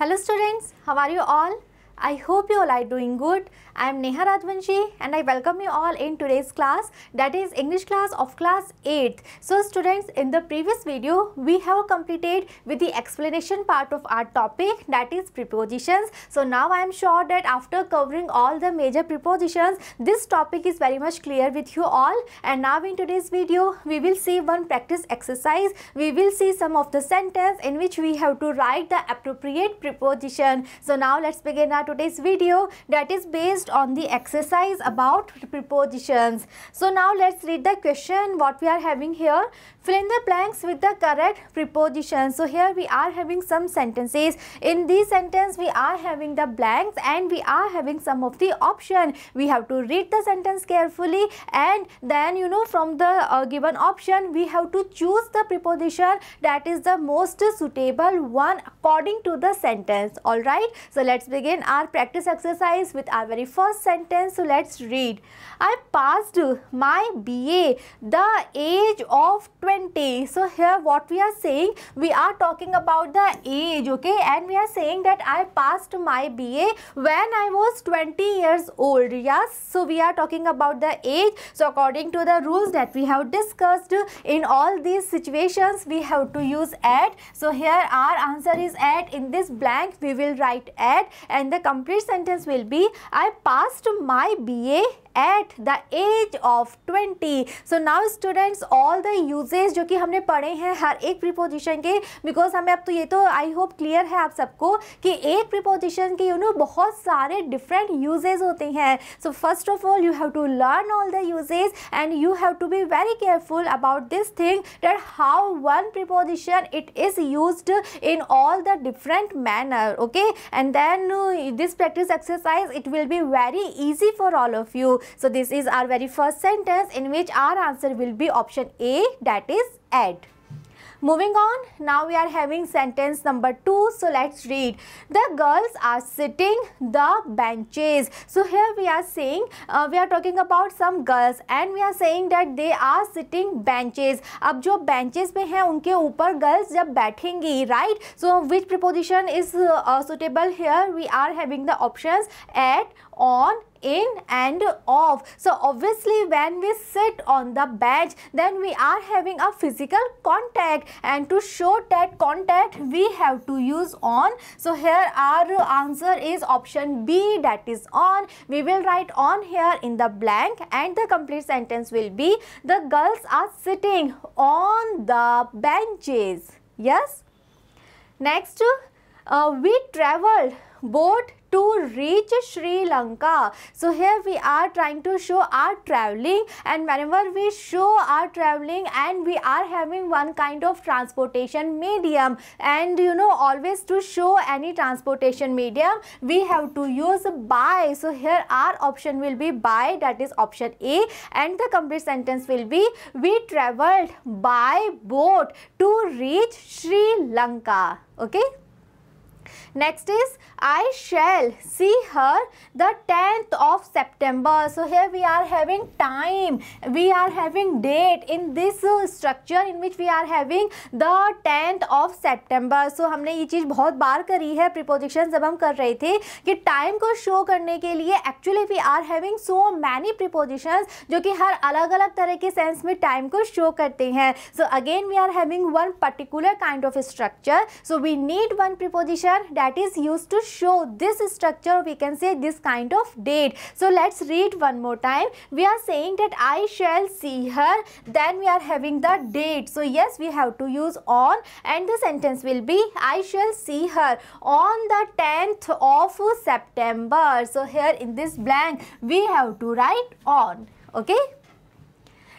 Hello students, how are you all? I hope you all are doing good. I am Neha Rajvanshi and I welcome you all in today's class that is English class of class 8. So students in the previous video we have completed with the explanation part of our topic that is prepositions. So now I am sure that after covering all the major prepositions this topic is very much clear with you all and now in today's video we will see one practice exercise. We will see some of the sentence in which we have to write the appropriate preposition. So now let's begin our today's video that is based on the exercise about prepositions. So now let's read the question what we are having here. Fill in the blanks with the correct preposition. So here we are having some sentences. In these sentence we are having the blanks and we are having some of the option. We have to read the sentence carefully and then you know from the uh, given option we have to choose the preposition that is the most suitable one according to the sentence. Alright. So let's begin our our practice exercise with our very first sentence. So let's read. I passed my BA the age of 20. So here what we are saying, we are talking about the age, okay? And we are saying that I passed my BA when I was 20 years old, yes? So we are talking about the age. So according to the rules that we have discussed, in all these situations, we have to use at. So here our answer is at. In this blank, we will write at and the complete sentence will be I passed my BA at the age of twenty so now students all the usages जो कि हमने पढ़े हैं हर एक preposition के because हमें अब तो ये तो आई होप क्लियर है आप सबको कि एक प्रीपोजिशन के यू you नो know, बहुत सारे डिफरेंट यूजेज होते हैं so first of all you have to learn all the usages and you have to be very careful about this thing that how one preposition it is use in all the different manner okay and then this practice exercise it will be very easy for all of you so this is our very first sentence in which our answer will be option A that is add. Moving on, now we are having sentence number 2. So let's read. The girls are sitting the benches. So here we are saying, uh, we are talking about some girls and we are saying that they are sitting benches. अब जो benches पे हैं उनके ऊपर girls जब बैठेंगी right? So which preposition is uh, suitable here? We are having the options at, on, in and of. So obviously when we sit on the bench then we are having a physical contact and to show that contact we have to use on. So here our answer is option B that is on. We will write on here in the blank and the complete sentence will be the girls are sitting on the benches. Yes. Next, uh, we traveled boat to reach Sri Lanka. So here we are trying to show our traveling and whenever we show our traveling and we are having one kind of transportation medium and you know always to show any transportation medium we have to use by. So here our option will be by that is option A and the complete sentence will be we traveled by boat to reach Sri Lanka. Okay. Next is I shall see her the tenth of September so here we are having time we are having date in this structure in which we are having the tenth of September so हमने ये चीज़ बहुत बार करी है preposition जब हम कर रहे थे कि टाइम को शो करने के लिए actually we are having so many prepositions जो कि हर अलग अलग तरह के सेंस में टाइम को शो करते हैं so again we are having one particular kind of structure so we need one preposition that that is used to show this structure we can say this kind of date. So let's read one more time. We are saying that I shall see her then we are having the date. So yes we have to use on and the sentence will be I shall see her on the 10th of September. So here in this blank we have to write on okay.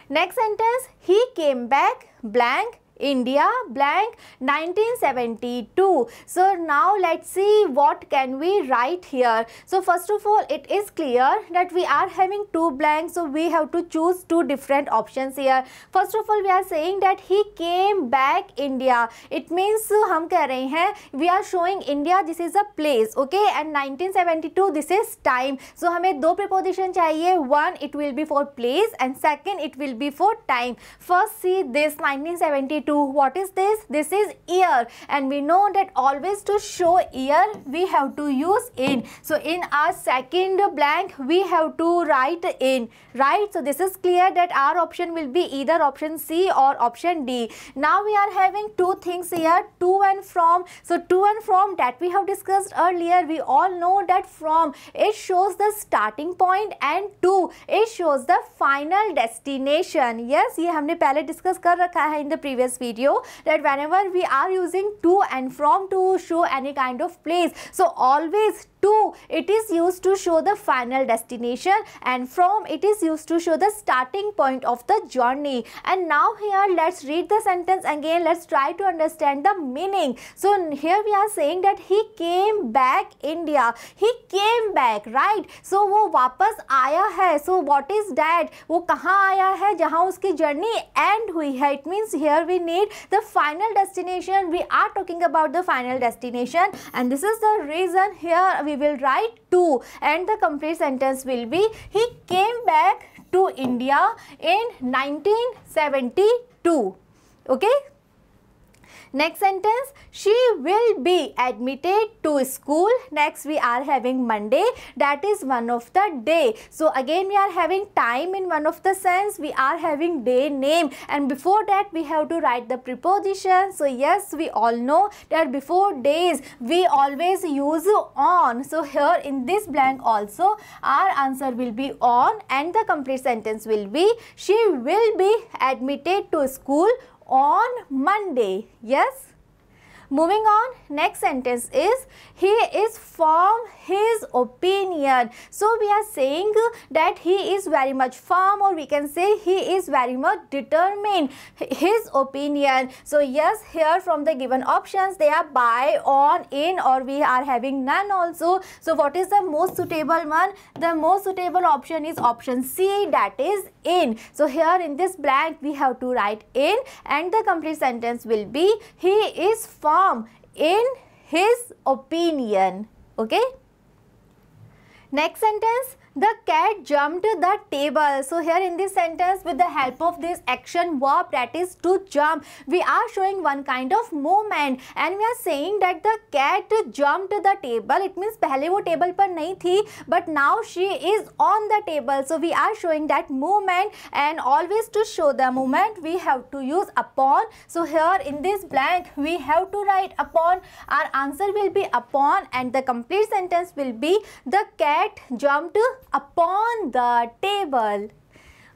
Next sentence he came back blank India blank 1972. So now let's see what can we write here. So first of all it is clear that we are having two blanks so we have to choose two different options here. First of all we are saying that he came back India. It means हम कह रहे हैं we are showing India this is a place okay and 1972 this is time. So हमें दो preposition चाहिए one it will be for place and second it will be for time. First see this 1972 what is this? This is ear, and we know that always to show ear we have to use in. So in our second blank we have to write in right. So this is clear that our option will be either option C or option D. Now we are having two things here to and from. So to and from that we have discussed earlier we all know that from it shows the starting point and to it shows the final destination. Yes ये हमने पहले discuss कर रखा है in the previous video that whenever we are using to and from to show any kind of place, so always to it is used to show the final destination and from it is used to show the starting point of the journey. And now here let's read the sentence again. Let's try to understand the meaning. So here we are saying that he came back India. He came back, right? So वो वापस आया है So what is that? That वो कहाँ आया है जहाँ उसकी जर्नी एंड हुई है it means here we need the final destination we are talking about the final destination and this is the reason here we will write to and the complete sentence will be he came back to India in 1972 okay Next sentence, she will be admitted to school. Next, we are having Monday. That is one of the day. So, again, we are having time in one of the sense. We are having day name. And before that, we have to write the preposition. So, yes, we all know that before days, we always use on. So, here in this blank also, our answer will be on and the complete sentence will be, she will be admitted to school on Monday. Yes, Moving on, next sentence is he is firm his opinion. So we are saying that he is very much firm or we can say he is very much determined his opinion. So yes, here from the given options they are by, on, in or we are having none also. So what is the most suitable one? The most suitable option is option C that is in. So here in this blank we have to write in and the complete sentence will be he is firm harm in his opinion. Okay. Next sentence, the cat jumped the table. So here in this sentence with the help of this action verb that is to jump. We are showing one kind of movement and we are saying that the cat jumped the table. It means पहले वो table पर नहीं थी but now she is on the table. So we are showing that movement and always to show the movement we have to use upon. So here in this blank we have to write upon. Our answer will be upon and the complete sentence will be the cat jumped upon the table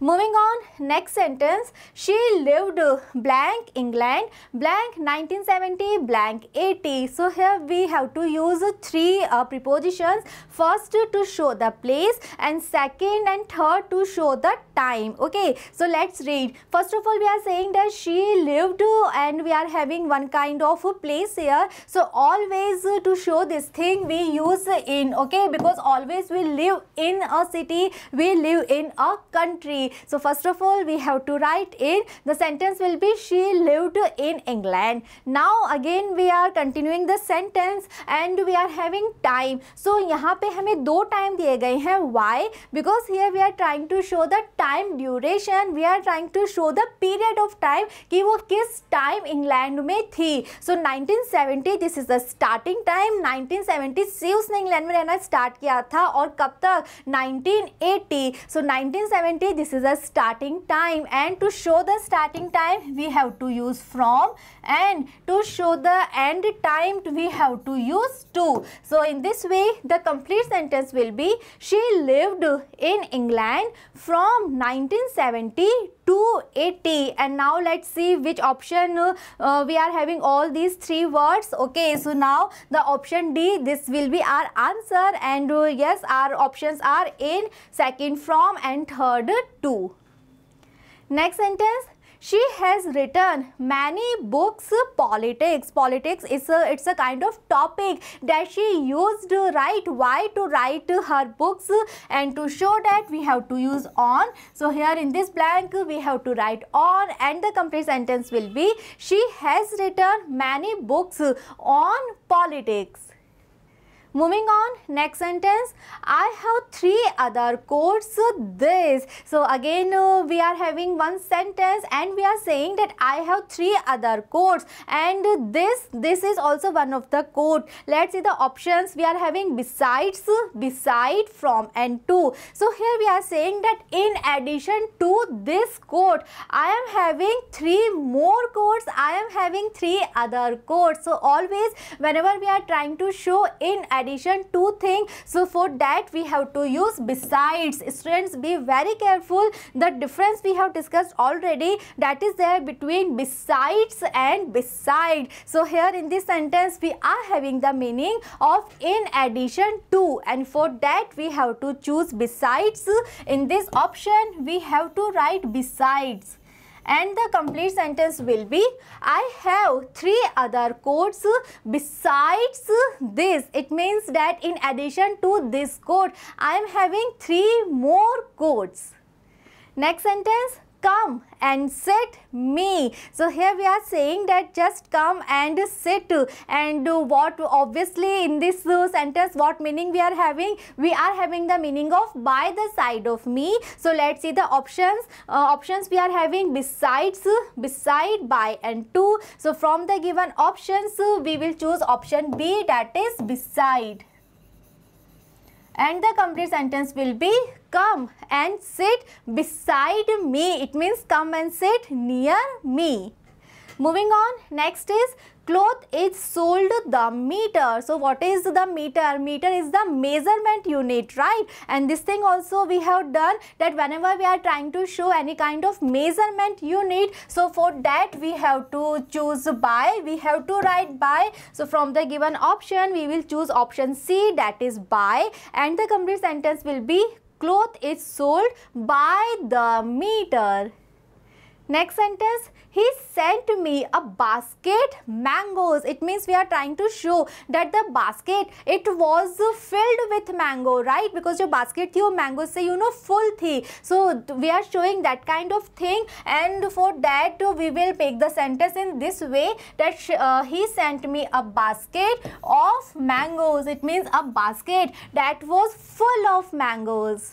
Moving on, next sentence. She lived blank England, blank 1970, blank 80. So here we have to use three uh, prepositions. First to show the place and second and third to show the time. Okay, so let's read. First of all, we are saying that she lived and we are having one kind of place here. So always to show this thing we use in, okay, because always we live in a city, we live in a country Italy. So first of all, we have to write in, the sentence will be she lived in England. Now again we are continuing the sentence and we are having time. So यहाँ पे हमें दो time दिए गए हैं why? Because here we are trying to show the time duration. We are trying to show the period of time कि वो किस टाइम इंग्लैंड में थी. So 1970 this is the starting time. 1970 से उसने इंग्लैंड में रहना स्टार्ट किया था और कब तक 1980. So 1970 this is a starting time and to show the starting time we have to use from and to show the end time we have to use to. So in this way the complete sentence will be she lived in England from 1970 280 and now let's see which option uh, uh, we are having all these three words okay so now the option d this will be our answer and uh, yes our options are in second from and third two. next sentence she has written many books politics politics is a, it's a kind of topic that she used to write why to write her books and to show that we have to use on so here in this blank we have to write on and the complete sentence will be she has written many books on politics Moving on, next sentence. I have three other coats this. So again, uh, we are having one sentence and we are saying that I have three other coats and this, this is also one of the coat. Let's see the options we are having besides, beside, from and to. So here we are saying that in addition to this coat, I am having three more coats. I am having three other coats. So always whenever we are trying to show in addition addition two things. So for that we have to use besides. Students be very careful. The difference we have discussed already that is there between besides and beside. So here in this sentence we are having the meaning of in addition to and for that we have to choose besides. In this option we have to write besides and the complete sentence will be I have three other coats besides this. It means that in addition to this coat, I am having three more coats. Next sentence, come and sit me. So here we are saying that just come and sit and what obviously in this uh, sentence what meaning we are having? We are having the meaning of by the side of me. So let's see the options. Uh, options we are having besides, beside, by and to. So from the given options we will choose option B that is beside and the complete sentence will be come and sit beside me. It means come and sit near me. Moving on, next is cloth is sold the meter. So what is the meter? Meter is the measurement unit, right? And this thing also we have done that whenever we are trying to show any kind of measurement unit, so for that we have to choose by, we have to write by. So from the given option, we will choose option C that is by and the complete sentence will be cloth is sold by the meter. Next sentence, he sent me a basket mangoes it means we are trying to show that the basket it was filled with mango right because your basket your mangoes mango you know full tea so we are showing that kind of thing and for that we will make the sentence in this way that uh, he sent me a basket of mangoes it means a basket that was full of mangoes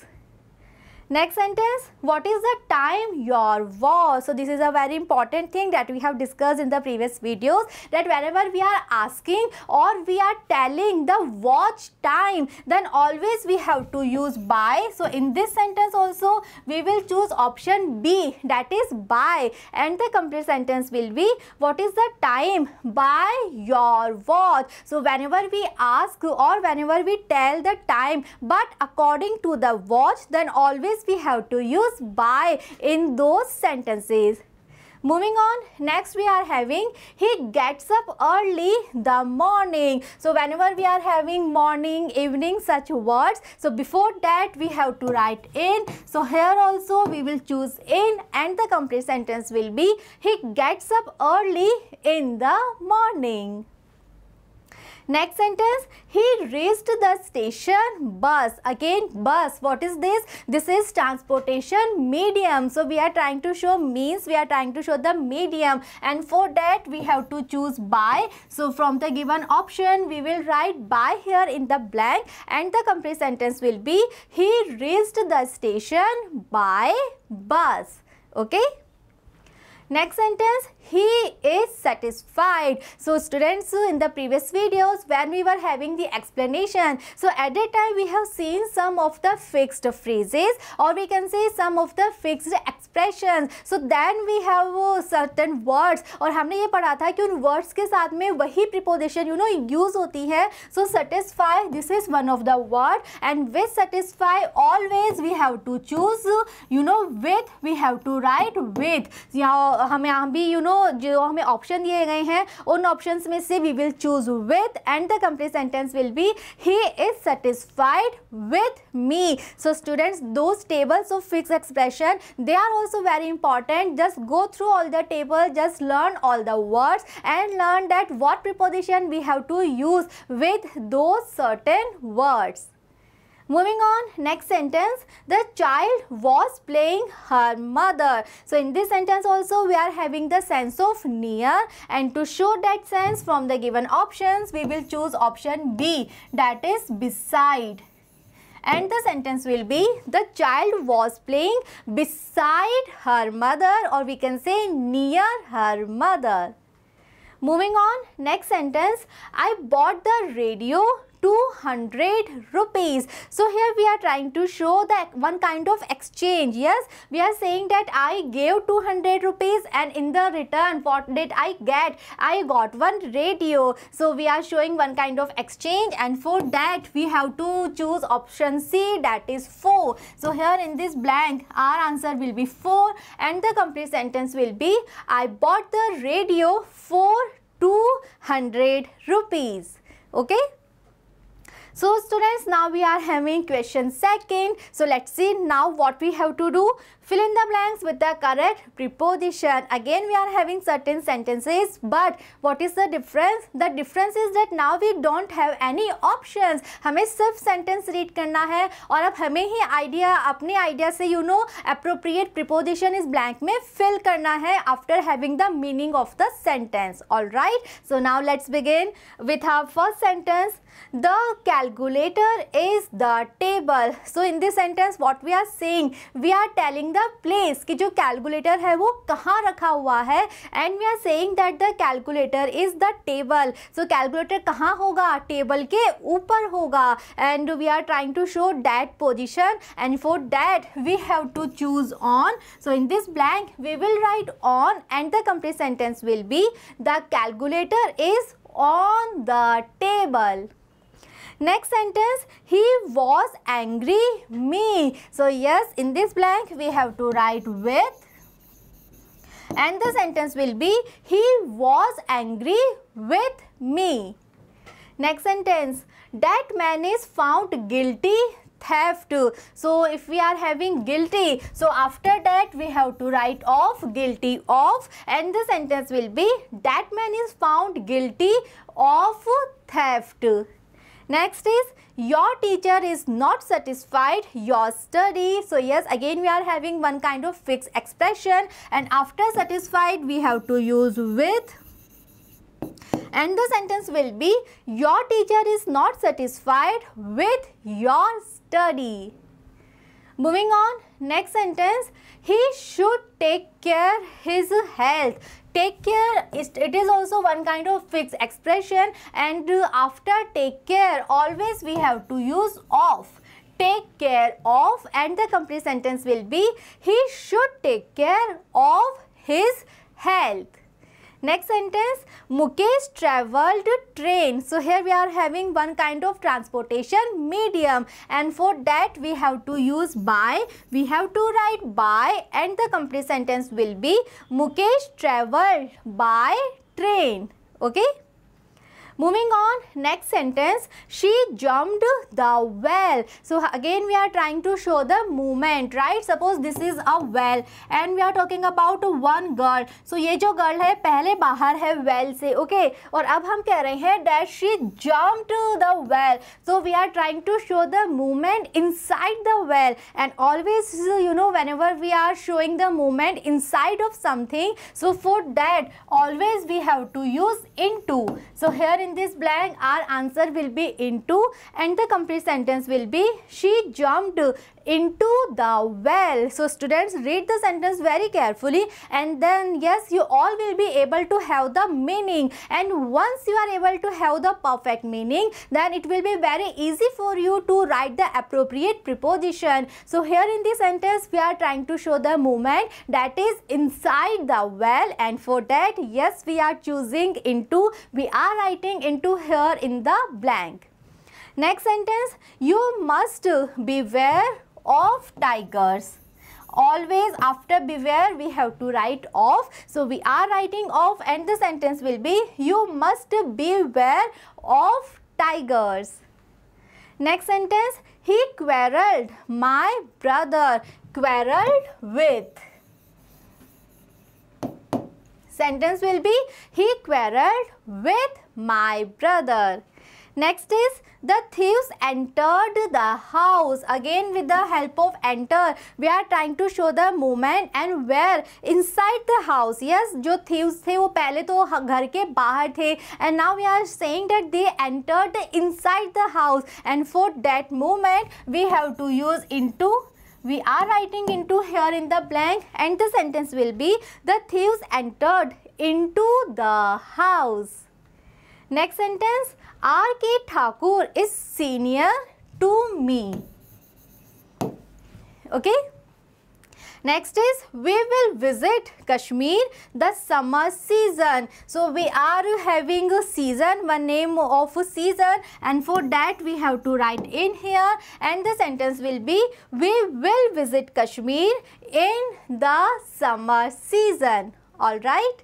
Next sentence, what is the time your was? So this is a very important thing that we have discussed in the previous videos that whenever we are asking or we are telling the watch time, then always we have to use by. So in this sentence also, we will choose option B that is by and the complete sentence will be what is the time by your watch. So whenever we ask or whenever we tell the time but according to the watch then always we have to use by in those sentences. Moving on, next we are having, he gets up early the morning. So whenever we are having morning, evening, such words, so before that we have to write in. So here also we will choose in and the complete sentence will be, he gets up early in the morning. Next sentence, he reached the station bus. Again, bus. What is this? This is transportation medium. So, we are trying to show means, we are trying to show the medium. And for that, we have to choose by. So, from the given option, we will write by here in the blank. And the complete sentence will be, he reached the station by bus. Okay. Next sentence, he is satisfied. So students in the previous videos when we were having the explanation. So at that time we have seen some of the fixed phrases or we can say some of the fixed expressions. So then we have uh, certain words और हमने ये पढ़ा था कि उन words के साथ में वही preposition you know use होती है. So satisfy this is one of the word and with satisfy always we have to choose you know with we have to write with. या हमें हम भी you know दोनों जो हमें ऑप्शन दिए गए हैं उन ऑप्शन में से we will choose with and the complete sentence will be he is satisfied with me so students those tables of fix expression they are also very important just go through all the table just learn all the words and learn that what preposition we have to use with those certain words Moving on, next sentence, the child was playing her mother. So in this sentence also we are having the sense of near and to show that sense from the given options, we will choose option B that is beside and the sentence will be the child was playing beside her mother or we can say near her mother. Moving on, next sentence, I bought the radio 200 rupees so here we are trying to show that one kind of exchange yes we are saying that i gave 200 rupees and in the return what did i get i got one radio so we are showing one kind of exchange and for that we have to choose option c that is 4 so here in this blank our answer will be 4 and the complete sentence will be i bought the radio for 200 rupees okay so students now we are having question second. So let's see now what we have to do. Fill in the blanks with the correct preposition. Again, we are having certain sentences, but what is the difference? The difference is that now we don't have any options. हमें सिर्फ read read करना है और अब हमें ही idea अपने idea you know appropriate preposition is blank में fill करना है after having the meaning of the sentence. All right. So now let's begin with our first sentence the calculator is the table so in this sentence what we are saying we are telling the place कि जो calculator है वो कहाँ रखा हुआ है and we are saying that the calculator is the table so calculator कहाँ होगा टेबल के ऊपर होगा and we are trying to show that position and for that we have to choose on so in this blank we will write on and the complete sentence will be the calculator is on the table. Next sentence, he was angry me. So yes, in this blank we have to write with and the sentence will be he was angry with me. Next sentence, that man is found guilty theft. So if we are having guilty, so after that we have to write off guilty of and the sentence will be that man is found guilty of theft. Next is your teacher is not satisfied your study. So yes, again we are having one kind of fixed expression and after satisfied we have to use with and the sentence will be your teacher is not satisfied with your study. Moving on, next sentence, he should take care his health take care it is also one kind of fixed expression and after take care always we have to use of take care of and the complete sentence will be he should take care of his health Next sentence, Mukesh travelled train. So here we are having one kind of transportation medium and for that we have to use by, we have to write by and the complete sentence will be Mukesh travelled by train. Okay. Moving on, next sentence, she jumped the well. So again, we are trying to show the movement, right? Suppose this is a well and we are talking about one girl. So ये जो girl है पहले बाहर है well से, okay? और अब हम कह रहे हैं that she jumped the well. So we are trying to show the movement inside the well and always, you know, whenever we are showing the movement inside of something, so for that always we have to use into. So here in this blank our answer will be into and the complete sentence will be she jumped into the well. So students read the sentence very carefully and then yes you all will be able to have the meaning and once you are able to have the perfect meaning then it will be very easy for you to write the appropriate preposition. So here in this sentence we are trying to show the movement that is inside the well and for that yes we are choosing into we are writing into here in the blank. Next sentence you must beware of tigers always after beware we have to write of. so we are writing of, and the sentence will be you must beware of tigers next sentence he quarreled my brother quarreled with sentence will be he quarreled with my brother Next is the thieves entered the house again with the help of enter we are trying to show the movement and where inside the house yes जो thieves थे वो पहले तो घर के बाहर थे and now we are saying that they entered inside the house and for that movement we have to use into we are writing into here in the blank and the sentence will be the thieves entered into the house next sentence R. K. Thakur is senior to me. Okay. Next is we will visit Kashmir the summer season. So we are having a season, the name of a season and for that we have to write in here and the sentence will be we will visit Kashmir in the summer season. Alright.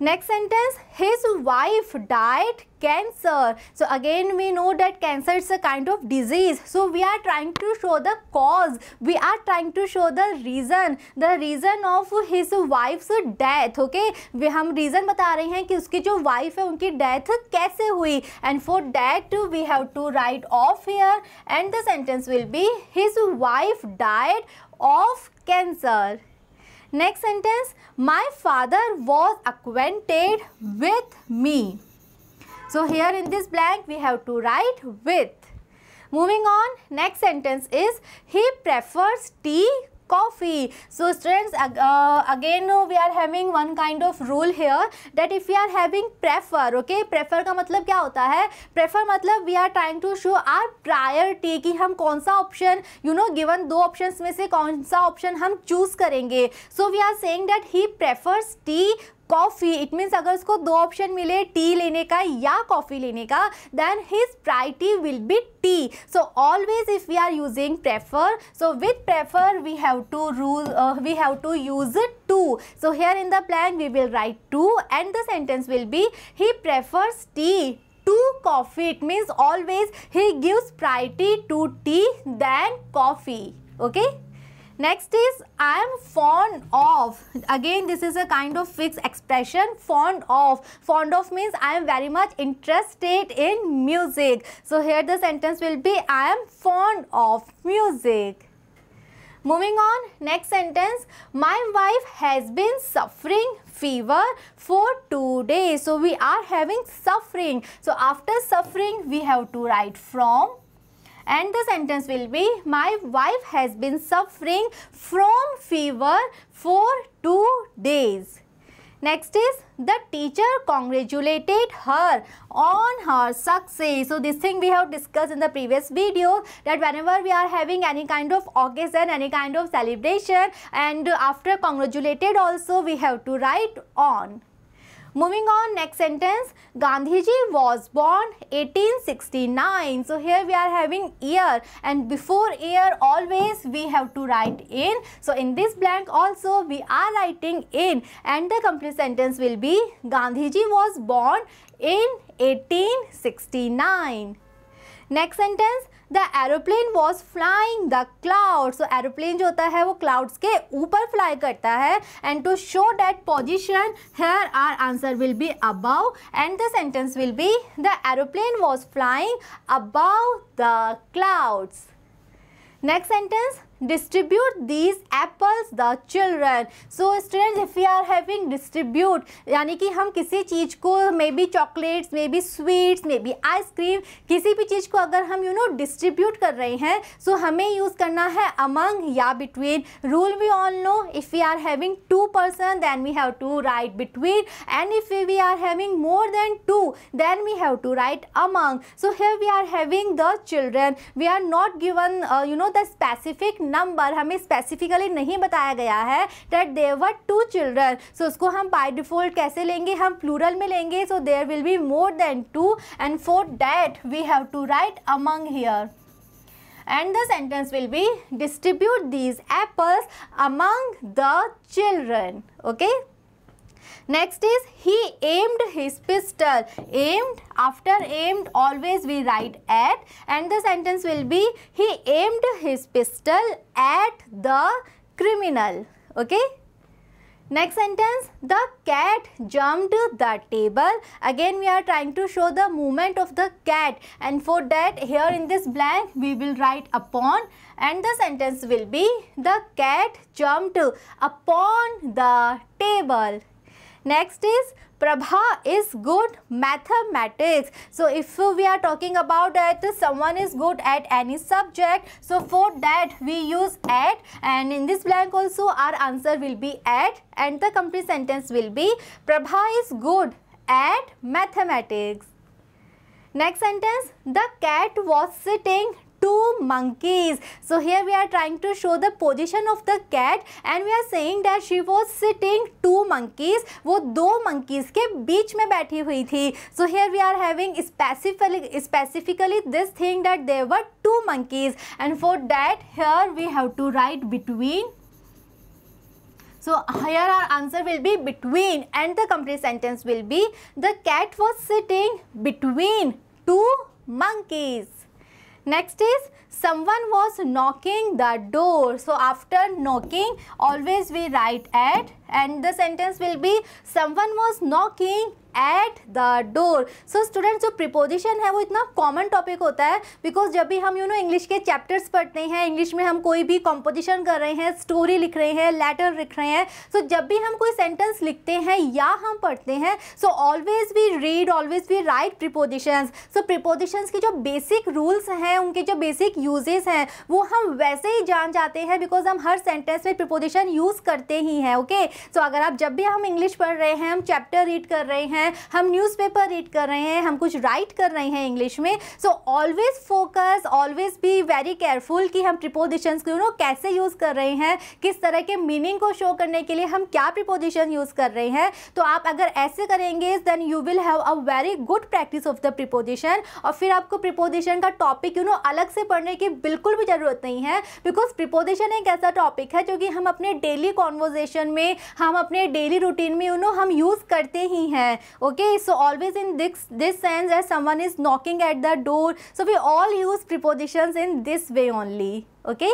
Next sentence, his wife died cancer. So again we know that cancer is a kind of disease. So we are trying to show the cause. We are trying to show the reason. The reason of his wife's death. Okay. We हम reason बता रहे हैं कि उसकी जो wife है उनकी death कैसे हुई. And for that we have to write off here. And the sentence will be his wife died of cancer. Next sentence, my father was acquainted with me. So here in this blank we have to write with. Moving on, next sentence is he prefers tea coffee so students uh, again no, we are having one kind of rule here that if we are having prefer okay prefer ka matlab kya hota hai prefer matlab we are trying to show our priority ki hum kaun sa option you know given दो options में se kaun sa option hum choose karenge so we are saying that he prefers tea coffee it means अगर उसको दो option मिले T लेने का या coffee लेने का then his priority will be tea so always if we are using prefer so with prefer we have to use we have to use to so here in the plan we will write to and the sentence will be he prefers tea to coffee it means always he gives priority to tea than coffee okay Next is I am fond of. Again, this is a kind of fixed expression. Fond of. Fond of means I am very much interested in music. So here the sentence will be I am fond of music. Moving on, next sentence, my wife has been suffering fever for two days. So, we are having suffering. So, after suffering, we have to write from and the sentence will be my wife has been suffering from fever for two days. Next is the teacher congratulated her on her success. So this thing we have discussed in the previous video that whenever we are having any kind of occasion, any kind of celebration and after congratulated also we have to write on. Moving on, next sentence. Gandhiji was born 1869. So here we are having year and before year always we have to write in. So in this blank also we are writing in and the complete sentence will be Gandhiji was born in 1869. Next sentence. The aeroplane was flying the cloud so aeroplane जो होता है वो clouds के ऊपर fly करता है and to show that position here our answer will be above and the sentence will be the aeroplane was flying above the clouds next sentence distribute these apples the children so students if we are having distribute यानी कि हम किसी चीज़ को maybe chocolates maybe sweets maybe ice cream किसी भी चीज़ को अगर हम यू नो डिस्ट्रीब्यूट कर रहे हैं सो so हमें यूज़ करना है अमंग या between rule we all know if we are having two person then we have to write between and if we are having more than two then we have to write among so here we are having the children we are not given you know the specific number हमें specifically नहीं बताया गया है that there were two children so उसको हम by default कैसे लेंगे हम प्लूरल में लेंगे so there will be more than two and for that we have to write among here and the sentence will be distribute these apples among the children okay Next is he aimed his pistol. Aimed, after aimed always we write at and the sentence will be he aimed his pistol at the criminal. Okay. Next sentence, the cat jumped the table. Again, we are trying to show the movement of the cat and for that here in this blank, we will write upon and the sentence will be the cat jumped upon the table. Next is Prabha is good mathematics. So if we are talking about that someone is good at any subject. So for that we use at and in this blank also our answer will be at and the complete sentence will be Prabha is good at mathematics. Next sentence, the cat was sitting two monkeys. So here we are trying to show the position of the cat and we are saying that she was sitting two monkeys. वो दो monkeys के beach में बैठी hui thi. So here we are having specifically specifically this thing that there were two monkeys and for that here we have to write between So here our answer will be between and the complete sentence will be the cat was sitting between two monkeys. Next is someone was knocking the door. So after knocking always we write at and the sentence will be someone was knocking at the door so student जो preposition है वो इतना common topic होता है because जब भी हम you know English के चैप्टर्स पढ़ते हैं इंग्लिश में हम कोई भी कॉम्पोजिशन कर रहे हैं स्टोरी लिख रहे हैं लेटर लिख रहे हैं सो so, जब भी हम कोई सेंटेंस लिखते हैं या हम पढ़ते हैं so always we read always we write prepositions so prepositions के जो बेसिक रूल्स हैं उनके जो बेसिक यूजेस हैं वो हम वैसे ही जान जाते हैं बिकॉज हम हर सेंटेंस में प्रिपोजिशन यूज़ करते ही हैं ओके okay? सो so, अगर आप जब भी हम इंग्लिश पढ़ रहे हैं हम चैप्टर रीड कर रहे हैं हैं हम न्यूज़पेपर रीड कर रहे हैं हम कुछ राइट कर रहे हैं इंग्लिश में so always focus always be very careful कि हम प्रिपोजिशंस को नो कैसे यूज़ कर रहे हैं किस तरह के मीनिंग को शो करने के लिए हम क्या प्रिपोजिशन यूज़ कर रहे हैं तो आप अगर ऐसे करेंगे then you will have a very good practice of the preposition और फिर आपको प्रिपोजिशन का टॉपिक यू नो अलग से पढ़ने की बिल्कुल भी ज़रूरत नहीं है बिकॉज प्रिपोजिशन एक ऐसा टॉपिक है जो कि हम अपने डेली कॉन्वर्जेशन में हम अपने डेली रूटीन में यू नो हम यूज़ करते ही हैं okay so always in this this sense as someone is knocking at the door so we all use prepositions in this way only okay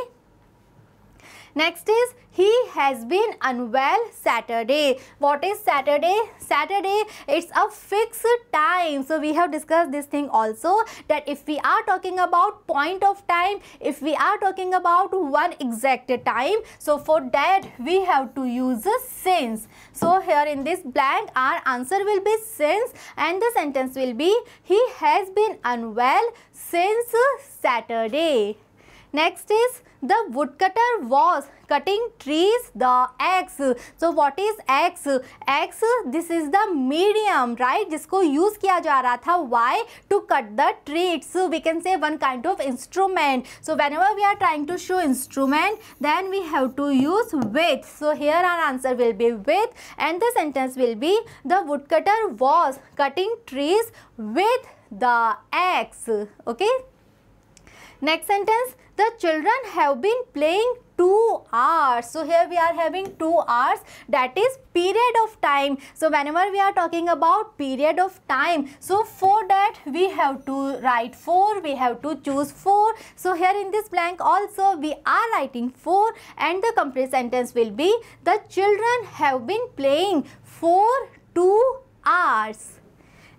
Next is he has been unwell Saturday. What is Saturday? Saturday it's a fixed time. So we have discussed this thing also that if we are talking about point of time, if we are talking about one exact time, so for that we have to use since. So here in this blank our answer will be since and the sentence will be he has been unwell since Saturday. Next is the woodcutter was cutting trees the axe. So what is axe? Axe this is the medium right जिसको use kiya जा रहा why to cut the trees. So we can say one kind of instrument. So whenever we are trying to show instrument then we have to use with. So here our answer will be with and the sentence will be the woodcutter was cutting trees with the axe. Okay. Next sentence, the children have been playing 2 hours. So here we are having 2 hours that is period of time. So whenever we are talking about period of time, so for that we have to write 4, we have to choose 4. So here in this blank also we are writing 4 and the complete sentence will be the children have been playing for 2 hours.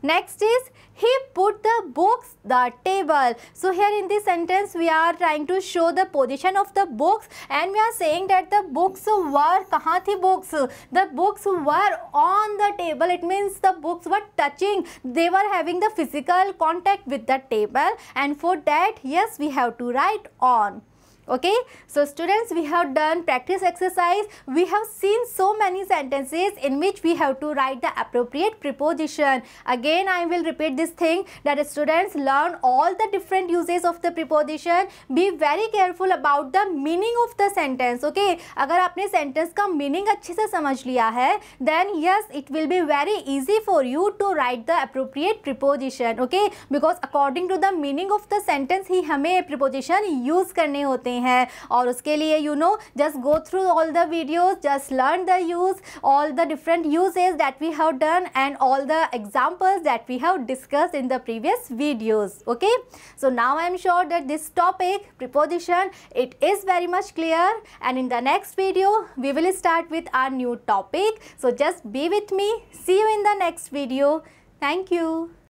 Next is he put the books the table so here in this sentence we are trying to show the position of the books and we are saying that the books were kahan thi books the books were on the table it means the books were touching they were having the physical contact with the table and for that yes we have to write on okay so students we have done practice exercise we have seen so many sentences in which we have to write the appropriate preposition again i will repeat this thing that students learn all the different uses of the preposition be very careful about the meaning of the sentence okay agar aapne sentence ka meaning acche se samajh liya hai then yes it will be very easy for you to write the appropriate preposition okay because according to the meaning of the sentence hi hame preposition use karne hote सकते हैं और उसके लिए you know just go through all the videos just learn the use all the different usages that we have done and all the examples that we have discuss in the previous videos okay so now I am sure that this topic preposition it is very much clear and in the next video we will start with our new topic so just be with me see you in the next video thank you